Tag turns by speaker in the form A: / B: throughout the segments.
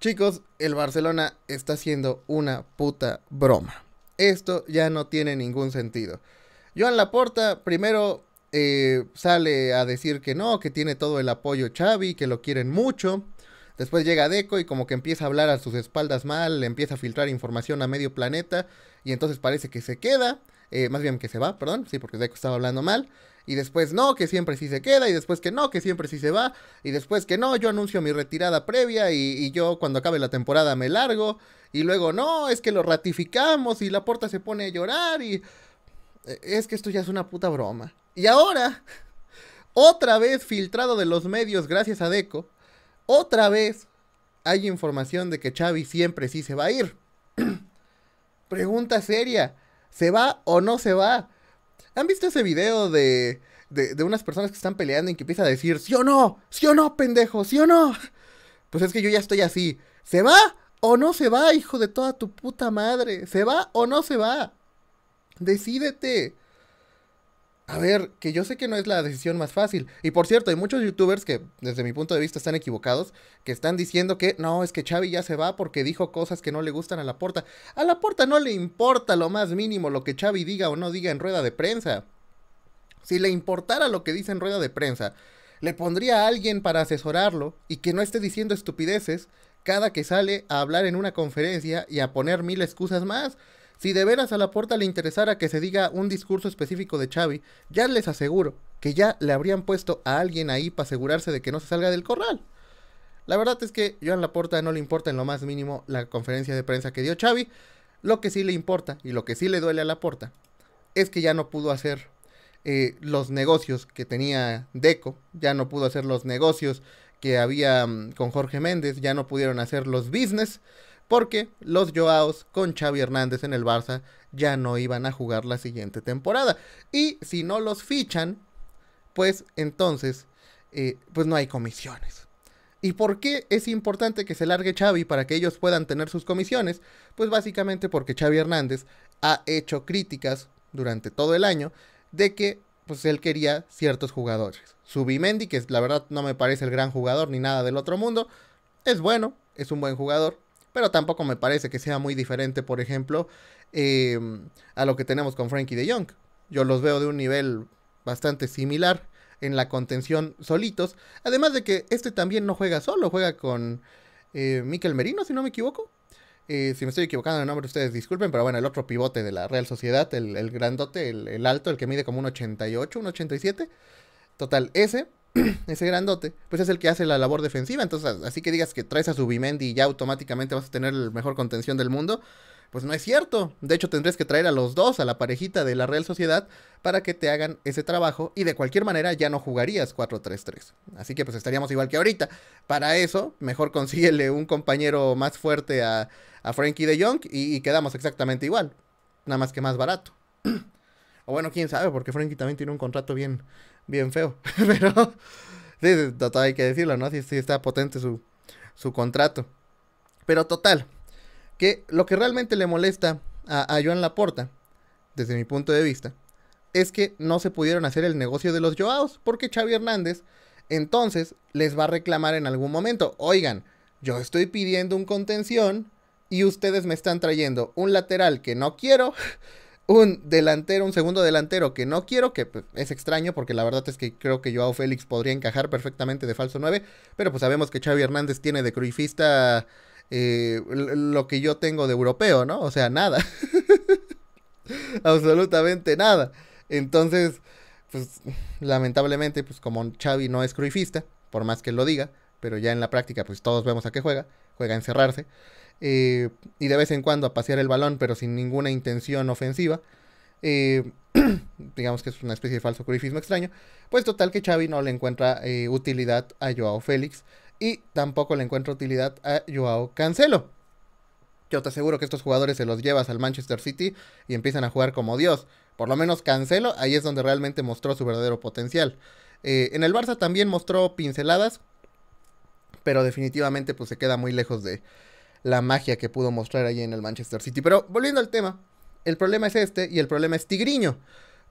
A: Chicos, el Barcelona está haciendo una puta broma. Esto ya no tiene ningún sentido. Joan Laporta primero eh, sale a decir que no, que tiene todo el apoyo Xavi, que lo quieren mucho. Después llega Deco y como que empieza a hablar a sus espaldas mal, le empieza a filtrar información a medio planeta y entonces parece que se queda, eh, más bien que se va, perdón, sí, porque Deco estaba hablando mal y después no, que siempre sí se queda, y después que no, que siempre sí se va, y después que no, yo anuncio mi retirada previa y, yo cuando acabe la temporada me largo, y luego no, es que lo ratificamos y la puerta se pone a llorar y eh, es que esto ya es una puta broma. Y ahora, otra vez filtrado de los medios gracias a Deco, otra vez hay información de que Xavi siempre sí se va a ir. Pregunta seria, ¿se va o no se va? ¿Han visto ese video de, de, de, unas personas que están peleando y que empieza a decir, sí o no, sí o no, pendejo, sí o no? Pues es que yo ya estoy así. ¿Se va o no se va, hijo de toda tu puta madre? ¿Se va o no se va? Decídete. A ver, que yo sé que no es la decisión más fácil. Y por cierto, hay muchos youtubers que, desde mi punto de vista, están equivocados, que están diciendo que no, es que Xavi ya se va porque dijo cosas que no le gustan a la puerta A la puerta no le importa lo más mínimo lo que Xavi diga o no diga en rueda de prensa. Si le importara lo que dice en rueda de prensa, le pondría a alguien para asesorarlo y que no esté diciendo estupideces cada que sale a hablar en una conferencia y a poner mil excusas más. Si de veras a la puerta le interesara que se diga un discurso específico de Xavi, ya les aseguro que ya le habrían puesto a alguien ahí para asegurarse de que no se salga del corral. La verdad es que la Laporta no le importa en lo más mínimo la conferencia de prensa que dio Xavi. Lo que sí le importa y lo que sí le duele a La Laporta es que ya no pudo hacer eh, los negocios que tenía Deco, ya no pudo hacer los negocios que había mm, con Jorge Méndez, ya no pudieron hacer los business, porque los Joaos con Xavi Hernández en el Barça ya no iban a jugar la siguiente temporada. Y si no los fichan, pues entonces, eh, pues no hay comisiones. ¿Y por qué es importante que se largue Xavi para que ellos puedan tener sus comisiones? Pues básicamente porque Xavi Hernández ha hecho críticas durante todo el año de que pues él quería ciertos jugadores. Subimendi, que la verdad no me parece el gran jugador ni nada del otro mundo, es bueno, es un buen jugador, pero tampoco me parece que sea muy diferente, por ejemplo, eh, a lo que tenemos con Frankie de Young. Yo los veo de un nivel bastante similar en la contención solitos, además de que este también no juega solo, juega con eh, Miquel Merino, si no me equivoco. Eh, si me estoy equivocando el nombre, ustedes disculpen, pero bueno, el otro pivote de la Real Sociedad, el, grandote, el, el, alto, el que mide como un 88, un 87. Total, ese ese grandote, pues es el que hace la labor defensiva. Entonces, así que digas que traes a Subimendi y ya automáticamente vas a tener el mejor contención del mundo, pues no es cierto. De hecho, tendrías que traer a los dos, a la parejita de la Real Sociedad, para que te hagan ese trabajo. Y de cualquier manera ya no jugarías 4-3-3. Así que pues estaríamos igual que ahorita. Para eso, mejor consíguele un compañero más fuerte a, a Frankie de Jong y, y quedamos exactamente igual. Nada más que más barato. o bueno, quién sabe, porque Frankie también tiene un contrato bien, bien feo. Pero sí, total hay que decirlo, ¿no? Sí, está potente su, contrato. Pero total, que lo que realmente le molesta a, a Joan Laporta, desde mi punto de vista, es que no se pudieron hacer el negocio de los Joaos, porque Xavi Hernández entonces les va a reclamar en algún momento, oigan, yo estoy pidiendo un contención y ustedes me están trayendo un lateral que no quiero un delantero, un segundo delantero que no quiero, que pues, es extraño porque la verdad es que creo que Joao Félix podría encajar perfectamente de falso 9, pero pues sabemos que Xavi Hernández tiene de cruifista eh, lo que yo tengo de europeo, ¿no? O sea, nada. Absolutamente nada. Entonces, pues lamentablemente, pues como Xavi no es cruifista, por más que lo diga, pero ya en la práctica pues todos vemos a qué juega, juega a encerrarse. Eh, y de vez en cuando a pasear el balón, pero sin ninguna intención ofensiva. Eh, digamos que es una especie de falso curifismo extraño. Pues total que Xavi no le encuentra eh, utilidad a Joao Félix y tampoco le encuentra utilidad a Joao Cancelo. Yo te aseguro que estos jugadores se los llevas al Manchester City y empiezan a jugar como Dios. Por lo menos Cancelo, ahí es donde realmente mostró su verdadero potencial. en el Barça también mostró pinceladas, pero definitivamente pues se queda muy lejos de, la magia que pudo mostrar allí en el Manchester City. Pero volviendo al tema, el problema es este y el problema es Tigriño.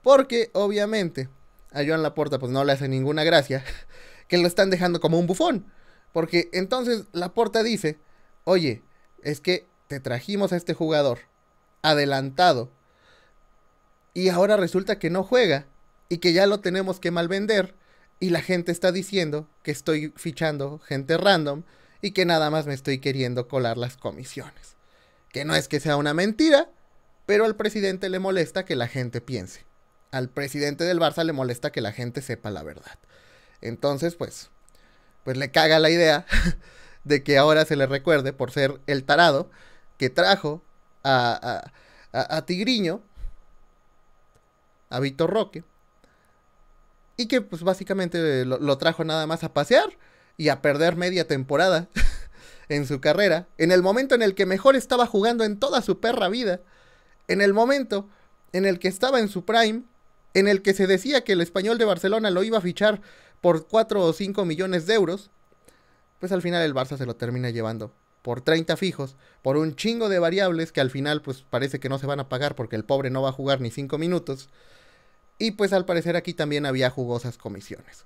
A: Porque obviamente a Joan Laporta pues no le hace ninguna gracia que lo están dejando como un bufón. Porque entonces Laporta dice, oye, es que te trajimos a este jugador adelantado y ahora resulta que no juega y que ya lo tenemos que malvender y la gente está diciendo que estoy fichando gente random y que nada más me estoy queriendo colar las comisiones. Que no es que sea una mentira, pero al presidente le molesta que la gente piense. Al presidente del Barça le molesta que la gente sepa la verdad. Entonces, pues, pues le caga la idea de que ahora se le recuerde por ser el tarado que trajo a, a, a, Tigriño, a Vitor Roque, y que pues básicamente lo trajo nada más a pasear y a perder media temporada en su carrera, en el momento en el que mejor estaba jugando en toda su perra vida, en el momento en el que estaba en su prime, en el que se decía que el español de Barcelona lo iba a fichar por 4 o 5 millones de euros, pues al final el Barça se lo termina llevando por 30 fijos, por un chingo de variables que al final pues parece que no se van a pagar porque el pobre no va a jugar ni 5 minutos. Y pues al parecer aquí también había jugosas comisiones.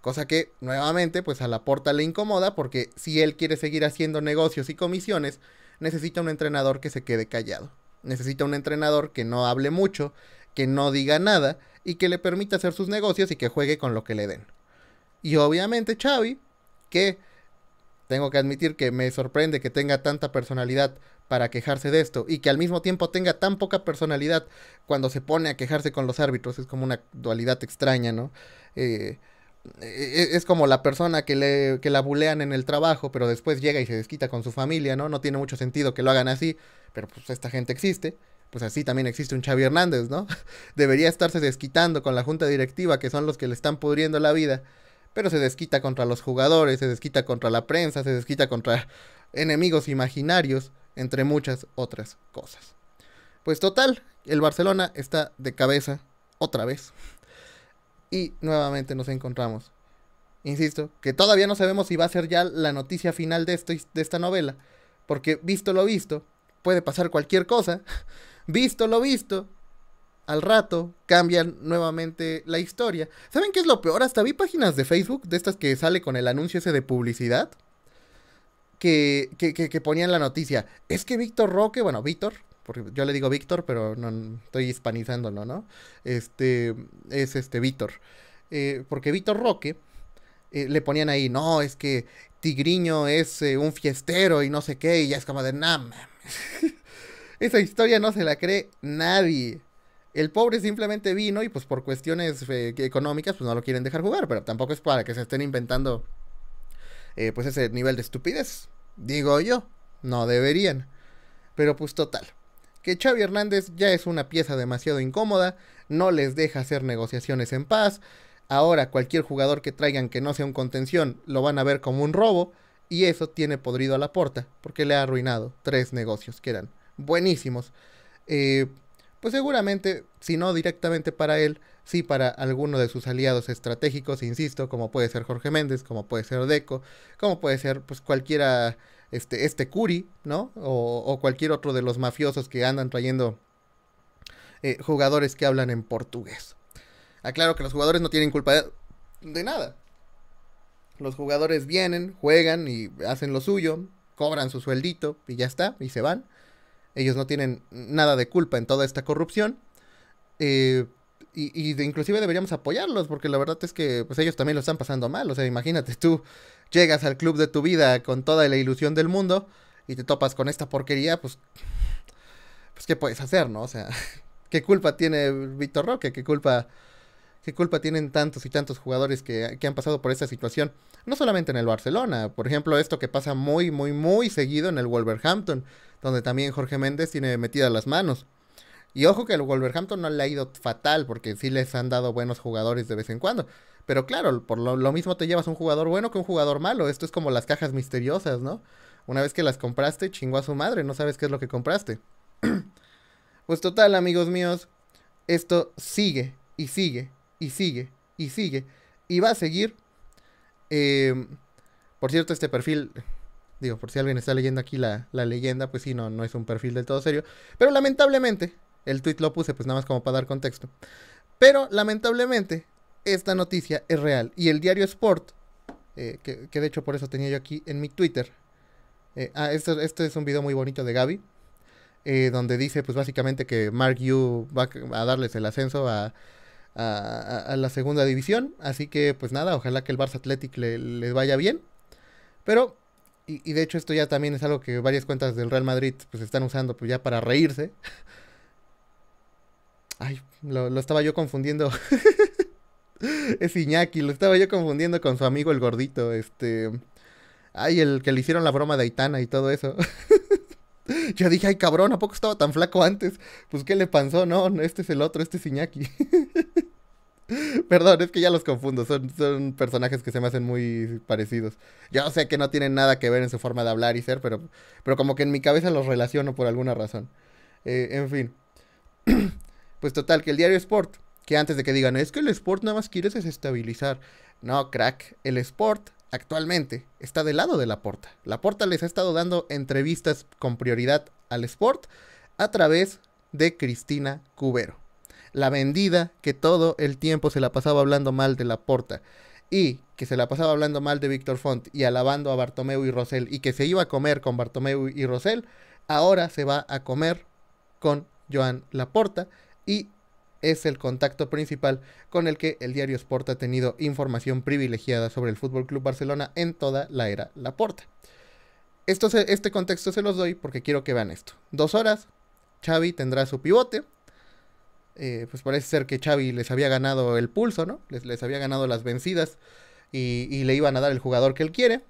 A: Cosa que nuevamente pues a la porta le incomoda porque si él quiere seguir haciendo negocios y comisiones, necesita un entrenador que se quede callado. Necesita un entrenador que no hable mucho, que no diga nada y que le permita hacer sus negocios y que juegue con lo que le den. Y obviamente Xavi, que tengo que admitir que me sorprende que tenga tanta personalidad para quejarse de esto y que al mismo tiempo tenga tan poca personalidad cuando se pone a quejarse con los árbitros. Es como una dualidad extraña, ¿no? Eh, e, e, es como la persona que, le, que la bulean en el trabajo, pero después llega y se desquita con su familia, ¿no? No tiene mucho sentido que lo hagan así, pero pues esta gente existe. Pues así también existe un Xavi Hernández, ¿no? Debería estarse desquitando con la junta directiva, que son los que le están pudriendo la vida, pero se desquita contra los jugadores, se desquita contra la prensa, se desquita contra enemigos imaginarios, entre muchas otras cosas. Pues total, el Barcelona está de cabeza otra vez y nuevamente nos encontramos. Insisto, que todavía no sabemos si va a ser ya la noticia final de, esto, de esta novela, porque visto lo visto, puede pasar cualquier cosa. Visto lo visto, al rato cambian nuevamente la historia. ¿Saben qué es lo peor? Hasta vi páginas de Facebook de estas que sale con el anuncio ese de publicidad. Que, que ponían la noticia. Es que Víctor Roque, bueno, Víctor, porque yo le digo Víctor, pero no estoy hispanizándolo, ¿no? Este es este Víctor. Eh, porque Víctor Roque eh, le ponían ahí, no, es que Tigriño es eh, un fiestero y no sé qué, y ya es como de nada Esa historia no se la cree nadie. El pobre simplemente vino y pues por cuestiones económicas pues no lo quieren dejar jugar, pero tampoco es para que se estén inventando pues ese nivel de estupidez. Digo yo, no deberían. Pero pues total que Xavi Hernández ya es una pieza demasiado incómoda, no les deja hacer negociaciones en paz, ahora cualquier jugador que traigan que no sea un contención lo van a ver como un robo, y eso tiene podrido a la porta, porque le ha arruinado tres negocios que eran buenísimos. Eh, pues seguramente, si no directamente para él, sí para alguno de sus aliados estratégicos, insisto, como puede ser Jorge Méndez, como puede ser Deco, como puede ser pues cualquiera este, este Curi, ¿no? O, cualquier otro de los mafiosos que andan trayendo eh, jugadores que hablan en portugués. Aclaro que los jugadores no tienen culpa de, de nada. Los jugadores vienen, juegan y hacen lo suyo, cobran su sueldito y ya está, y se van. Ellos no tienen nada de culpa en toda esta corrupción. Eh, y, inclusive deberíamos apoyarlos, porque la verdad es que pues, ellos también lo están pasando mal. O sea, imagínate, tú llegas al club de tu vida con toda la ilusión del mundo y te topas con esta porquería, pues, pues ¿qué puedes hacer, no? O sea, ¿qué culpa tiene Víctor Roque? ¿Qué culpa, qué culpa tienen tantos y tantos jugadores que, que han pasado por esta situación? No solamente en el Barcelona, por ejemplo, esto que pasa muy, muy, muy seguido en el Wolverhampton, donde también Jorge Méndez tiene metidas las manos. Y ojo que el Wolverhampton no le ha ido fatal, porque sí les han dado buenos jugadores de vez en cuando. Pero claro, por lo, mismo te llevas un jugador bueno que un jugador malo. Esto es como las cajas misteriosas, ¿no? Una vez que las compraste, chingó a su madre, no sabes qué es lo que compraste. pues total, amigos míos, esto sigue y sigue y sigue y sigue. Y va a seguir. Em, por cierto, este perfil digo, por si alguien está leyendo aquí la, la, leyenda, pues sí, no, no es un perfil del todo serio. Pero lamentablemente, el tweet lo puse pues nada más como para dar contexto. Pero lamentablemente esta noticia es real. Y el diario Sport, eh, que, de hecho por eso tenía yo aquí en mi Twitter. Eh, ah, esto, es un video muy bonito de Gaby. Eh, donde dice pues básicamente que Mark Yu va a darles el ascenso a, la segunda división. Así que pues nada, ojalá que el Barça Athletic les vaya bien. Pero, y, y, de hecho esto ya también es algo que varias cuentas del Real Madrid pues están usando pues ya para reírse. Ay, lo, estaba yo confundiendo. es Iñaki, lo estaba yo confundiendo con su amigo el gordito, este... Ay, el que le hicieron la broma de Aitana y todo eso. yo dije, ay cabrón, ¿a poco estaba tan flaco antes? Pues ¿qué le pasó? No, no, este es el otro, este es Iñaki. Perdón, es que ya los confundo, son, son, personajes que se me hacen muy parecidos. Yo sé que no tienen nada que ver en su forma de hablar y ser, pero, pero como que en mi cabeza los relaciono por alguna razón. Eh, en fin. Pues total, que el diario Sport, que antes de que digan, es que el Sport nada más quiere desestabilizar. No, crack, el Sport actualmente está del lado de la Porta. La Porta les ha estado dando entrevistas con prioridad al Sport a través de Cristina Cubero. La vendida que todo el tiempo se la pasaba hablando mal de la Porta y que se la pasaba hablando mal de Víctor Font y alabando a Bartomeu y Rosell y que se iba a comer con Bartomeu y Rosell, ahora se va a comer con Joan Laporta y es el contacto principal con el que el diario Sport ha tenido información privilegiada sobre el Fútbol Club Barcelona en toda la era Laporta. Esto este contexto se los doy porque quiero que vean esto. Dos horas, Xavi tendrá su pivote. Eh, pues parece ser que Xavi les había ganado el pulso, ¿no? Les, les había ganado las vencidas y le iban a dar el jugador que él quiere.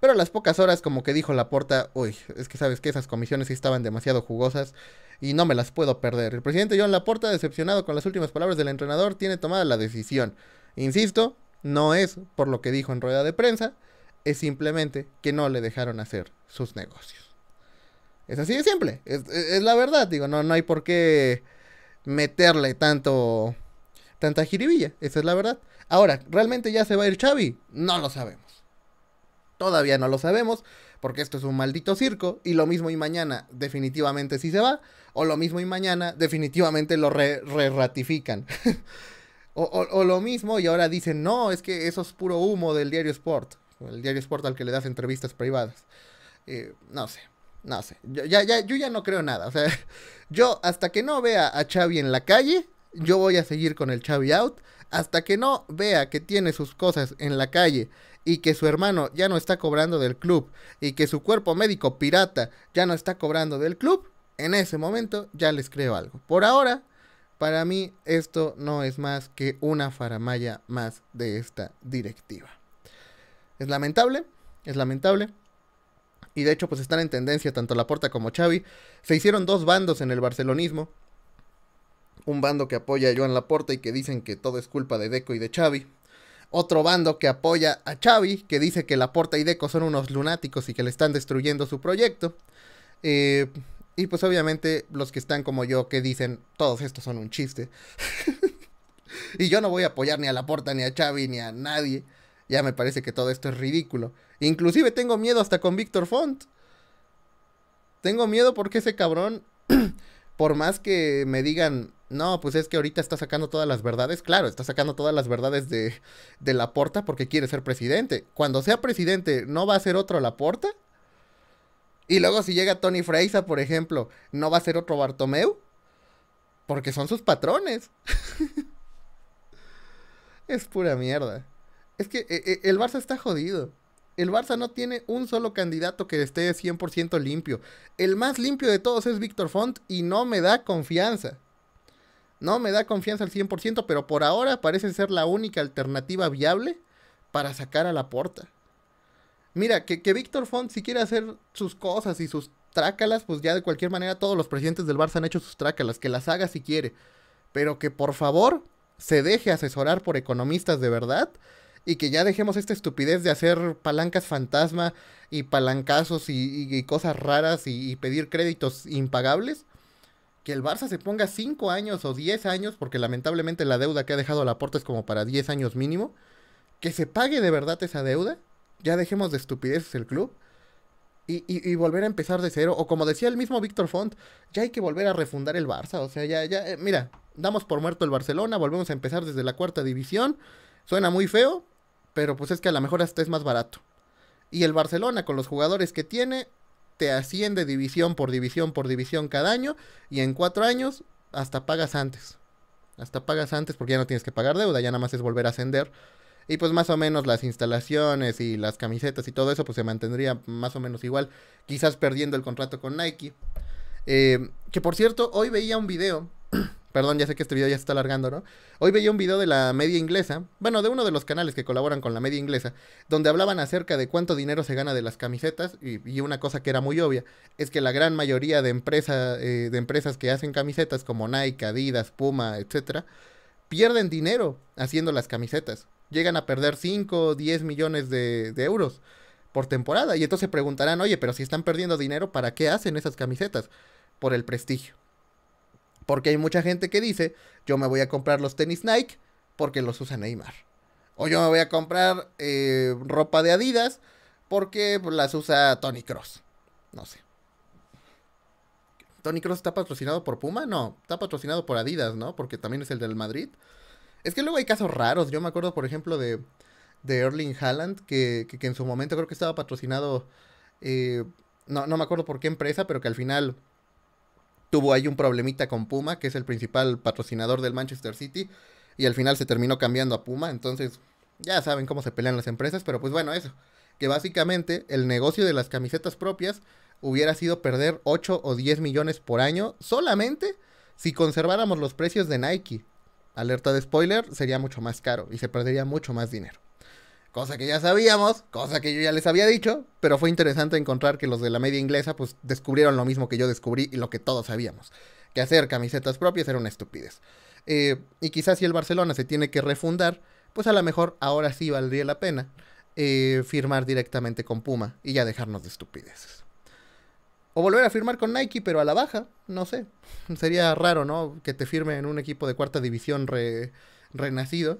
A: Pero a las pocas horas, como que dijo Laporta, uy, es que sabes que esas comisiones estaban demasiado jugosas y no me las puedo perder. El presidente John Laporta, decepcionado con las últimas palabras del entrenador, tiene tomada la decisión. Insisto, no es por lo que dijo en rueda de prensa, es simplemente que no le dejaron hacer sus negocios. Es así de simple, es, e, la verdad, digo, no, no hay por qué meterle tanto, tanta jiribilla, esa es la verdad. Ahora, ¿realmente ya se va a ir Xavi? No lo sabemos. Todavía no lo sabemos, porque esto es un maldito circo, y lo mismo y mañana definitivamente sí se va, o lo mismo y mañana definitivamente lo re, ratifican. o, lo mismo y ahora dicen, no, es que eso es puro humo del diario Sport, el diario Sport al que le das entrevistas privadas. Eh, no sé, no sé, yo ya, ya, yo ya no creo nada, o sea, yo hasta que no vea a Xavi en la calle, yo voy a seguir con el Xavi out, hasta que no vea que tiene sus cosas en la calle y que su hermano ya no está cobrando del club y que su cuerpo médico pirata ya no está cobrando del club, en ese momento ya les creo algo. Por ahora, para mí esto no es más que una faramaya más de esta directiva. Es lamentable, es lamentable. Y de hecho, pues están en tendencia tanto Laporta como Xavi. Se hicieron dos bandos en el barcelonismo. Un bando que apoya a Joan Laporta y que dicen que todo es culpa de Deco y de Xavi otro bando que apoya a Xavi, que dice que Laporta y Deco son unos lunáticos y que le están destruyendo su proyecto. Eh, y pues obviamente los que están como yo, que dicen, todos estos son un chiste. y yo no voy a apoyar ni a Laporta, ni a Xavi, ni a nadie. Ya me parece que todo esto es ridículo. Inclusive tengo miedo hasta con Víctor Font. Tengo miedo porque ese cabrón, por más que me digan, no, pues es que ahorita está sacando todas las verdades. Claro, está sacando todas las verdades de, de la porta porque quiere ser presidente. Cuando sea presidente, ¿no va a ser otro la porta? Y luego si llega Tony Freisa, por ejemplo, ¿no va a ser otro Bartomeu? Porque son sus patrones. es pura mierda. Es que eh, eh, el Barça está jodido. El Barça no tiene un solo candidato que esté 100% limpio. El más limpio de todos es Víctor Font y no me da confianza. No me da confianza al 100%, pero por ahora parece ser la única alternativa viable para sacar a la puerta. Mira, que, Víctor Font si quiere hacer sus cosas y sus trácalas, pues ya de cualquier manera todos los presidentes del Barça han hecho sus trácalas, que las haga si quiere, pero que por favor se deje asesorar por economistas de verdad y que ya dejemos esta estupidez de hacer palancas fantasma y palancazos y, cosas raras y, pedir créditos impagables el Barça se ponga 5 años o 10 años, porque lamentablemente la deuda que ha dejado aporte es como para 10 años mínimo, que se pague de verdad esa deuda, ya dejemos de estupideces el club, y, y, volver a empezar de cero, o como decía el mismo Víctor Font, ya hay que volver a refundar el Barça, o sea, ya, ya, eh, mira, damos por muerto el Barcelona, volvemos a empezar desde la cuarta división, suena muy feo, pero pues es que a lo mejor hasta es más barato. Y el Barcelona, con los jugadores que tiene, te asciende división por división por división cada año y en cuatro años hasta pagas antes. Hasta pagas antes porque ya no tienes que pagar deuda, ya nada más es volver a ascender. Y pues más o menos las instalaciones y las camisetas y todo eso pues se mantendría más o menos igual, quizás perdiendo el contrato con Nike. Eh, que por cierto, hoy veía un video Perdón, ya sé que este video ya se está alargando, ¿no? Hoy veía un video de la media inglesa, bueno, de uno de los canales que colaboran con la media inglesa, donde hablaban acerca de cuánto dinero se gana de las camisetas y, una cosa que era muy obvia, es que la gran mayoría de, empresa, eh, de empresas que hacen camisetas como Nike, Adidas, Puma, etcétera, pierden dinero haciendo las camisetas. Llegan a perder 5 o 10 millones de, de euros por temporada y entonces preguntarán, oye, pero si están perdiendo dinero, ¿para qué hacen esas camisetas? Por el prestigio. Porque hay mucha gente que dice, yo me voy a comprar los tenis Nike porque los usa Neymar. O yo me voy a comprar eh, ropa de Adidas porque las usa Tony Cross. No sé. Tony Cross está patrocinado por Puma, no, está patrocinado por Adidas, ¿no? Porque también es el del Madrid. Es que luego hay casos raros. Yo me acuerdo, por ejemplo, de, de Erling Haaland, que, que, en su momento creo que estaba patrocinado. Eh, no, no me acuerdo por qué empresa, pero que al final tuvo ahí un problemita con Puma, que es el principal patrocinador del Manchester City, y al final se terminó cambiando a Puma, entonces ya saben cómo se pelean las empresas, pero pues bueno, eso, que básicamente el negocio de las camisetas propias hubiera sido perder 8 o 10 millones por año solamente si conserváramos los precios de Nike. Alerta de spoiler, sería mucho más caro y se perdería mucho más dinero cosa que ya sabíamos, cosa que yo ya les había dicho, pero fue interesante encontrar que los de la media inglesa pues descubrieron lo mismo que yo descubrí y lo que todos sabíamos, que hacer camisetas propias era una estupidez. Eh, y quizás si el Barcelona se tiene que refundar, pues a lo mejor ahora sí valdría la pena eh, firmar directamente con Puma y ya dejarnos de estupideces. O volver a firmar con Nike, pero a la baja, no sé. Sería raro, ¿no? Que te firme en un equipo de cuarta división renacido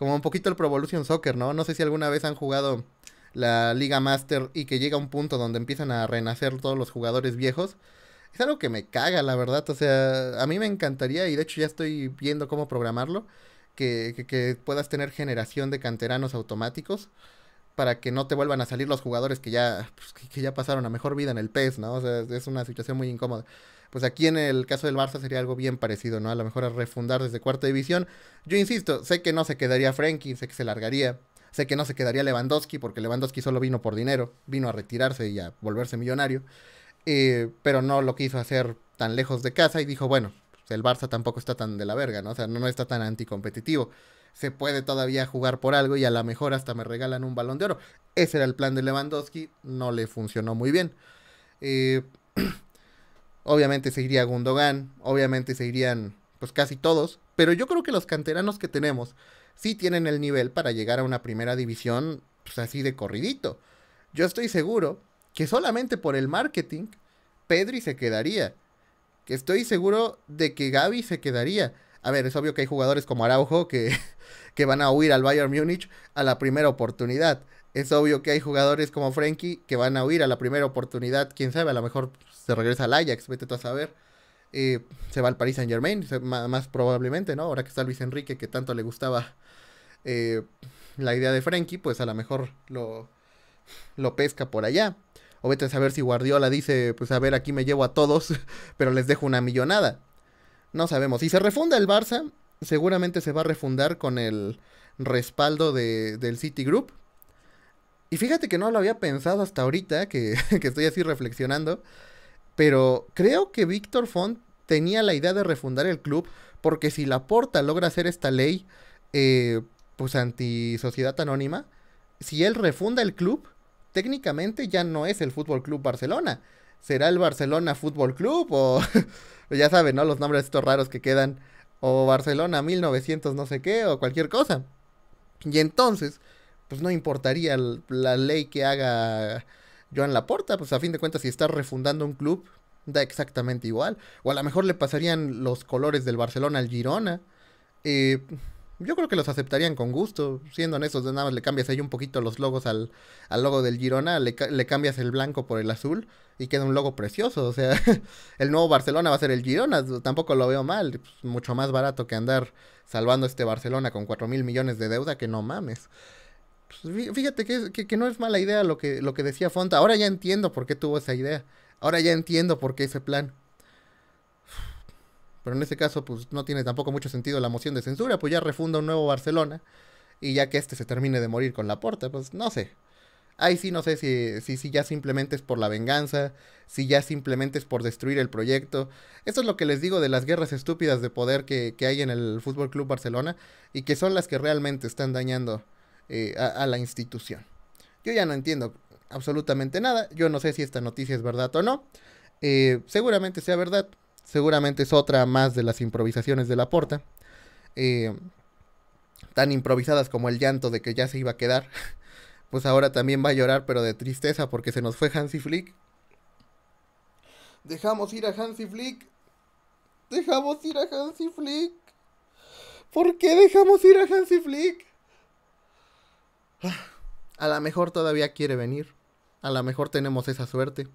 A: como un poquito el Pro Evolution Soccer, ¿no? No sé si alguna vez han jugado la Liga Master y que llega un punto donde empiezan a renacer todos los jugadores viejos. Es algo que me caga, la verdad. O sea, a mí me encantaría y de hecho ya estoy viendo cómo programarlo. Que, que, puedas tener generación de canteranos automáticos para que no te vuelvan a salir los jugadores que ya, pues, que, ya pasaron a mejor vida en el PES, ¿no? O sea, es una situación muy incómoda pues aquí en el caso del Barça sería algo bien parecido, ¿no? A lo mejor a refundar desde cuarta división. Yo insisto, sé que no se quedaría Frenkie, sé que se largaría, sé que no se quedaría Lewandowski, porque Lewandowski solo vino por dinero, vino a retirarse y a volverse millonario, eh, pero no lo quiso hacer tan lejos de casa y dijo, bueno, pues, el Barça tampoco está tan de la verga, ¿no? O sea, no, no está tan anticompetitivo. Se puede todavía jugar por algo y a lo mejor hasta me regalan un balón de oro. Ese era el plan de Lewandowski, no le funcionó muy bien. Eh, Obviamente se iría Gundogan, obviamente se irían pues casi todos, pero yo creo que los canteranos que tenemos sí tienen el nivel para llegar a una primera división pues así de corridito. Yo estoy seguro que solamente por el marketing Pedri se quedaría. Que estoy seguro de que Gaby se quedaría. A ver, es obvio que hay jugadores como Araujo que, que van a huir al Bayern Múnich a la primera oportunidad es obvio que hay jugadores como Frenkie que van a huir a la primera oportunidad. Quién sabe, a lo mejor se regresa al Ajax, vete tú a saber. se va al Paris Saint Germain, más, probablemente, ¿no? Ahora que está Luis Enrique, que tanto le gustaba eh, la idea de Frenkie, pues a lo mejor lo, pesca por allá. O vete a saber si Guardiola dice, pues a ver, aquí me llevo a todos, pero les dejo una millonada. No sabemos. Si se refunda el Barça, seguramente se va a refundar con el respaldo del City Group y fíjate que no lo había pensado hasta ahorita, que, estoy así reflexionando, pero creo que Víctor Font tenía la idea de refundar el club, porque si Laporta logra hacer esta ley, eh, pues anti-sociedad anónima, si él refunda el club, técnicamente ya no es el Fútbol Club Barcelona. ¿Será el Barcelona Fútbol Club? O ya saben, ¿no? Los nombres estos raros que quedan. O Barcelona 1900 no sé qué, o cualquier cosa. Y entonces, pues no importaría la ley que haga Joan Laporta, pues a fin de cuentas si está refundando un club da exactamente igual, o a lo mejor le pasarían los colores del Barcelona al Girona. y eh, yo creo que los aceptarían con gusto, siendo honestos, nada más le cambias ahí un poquito los logos al, logo del Girona, le, cambias el blanco por el azul y queda un logo precioso. O sea, el nuevo Barcelona va a ser el Girona, tampoco lo veo mal, pues, mucho más barato que andar salvando este Barcelona con 4 mil millones de deuda, que no mames. Pues, fíjate que, no es mala idea lo que, lo que decía Fonta. Ahora ya entiendo por qué tuvo esa idea. Ahora ya entiendo por qué ese plan. Pero en ese caso, pues no tiene tampoco mucho sentido la moción de censura, pues ya refunda un nuevo Barcelona. Y ya que este se termine de morir con la puerta pues no sé. Ahí sí no sé si, si, ya simplemente es por la venganza, si ya simplemente es por destruir el proyecto. Eso es lo que les digo de las guerras estúpidas de poder que, que hay en el Fútbol Club Barcelona y que son las que realmente están dañando eh, a, la institución. Yo ya no entiendo absolutamente nada. Yo no sé si esta noticia es verdad o no. Eh, seguramente sea verdad. Seguramente es otra más de las improvisaciones de la porta. Eh, tan improvisadas como el llanto de que ya se iba a quedar. Pues ahora también va a llorar, pero de tristeza, porque se nos fue Hansi Flick. Dejamos ir a Hansi Flick. Dejamos ir a Hansi Flick. ¿Por qué dejamos ir a Hansi Flick? A lo mejor todavía quiere venir. A lo mejor tenemos esa suerte.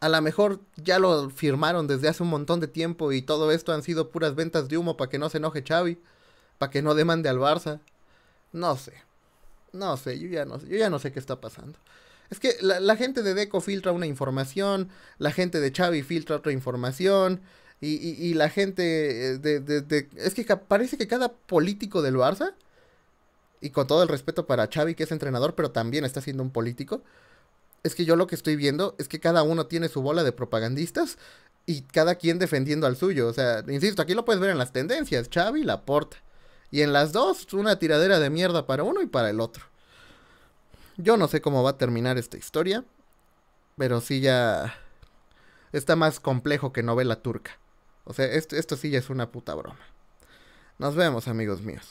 A: A lo mejor ya lo firmaron desde hace un montón de tiempo y todo esto han sido puras ventas de humo para que no se enoje Xavi, para que no demande al Barça. No sé. No sé, yo ya no sé, qué está pasando. Es que la, gente de Deco filtra una información, la gente de Xavi filtra otra información, y, la gente eh, de, Es que parece que cada político del Barça y con todo el respeto para Xavi, que es entrenador, pero también está siendo un político, es que yo lo que estoy viendo es que cada uno tiene su bola de propagandistas y cada quien defendiendo al suyo. O sea, insisto, aquí lo puedes ver en las tendencias, Xavi la porta Y en las dos, una tiradera de mierda para uno y para el otro. Yo no sé cómo va a terminar esta historia, pero sí ya está más complejo que novela turca. O sea, esto, esto sí ya es una puta broma. Nos vemos, amigos míos.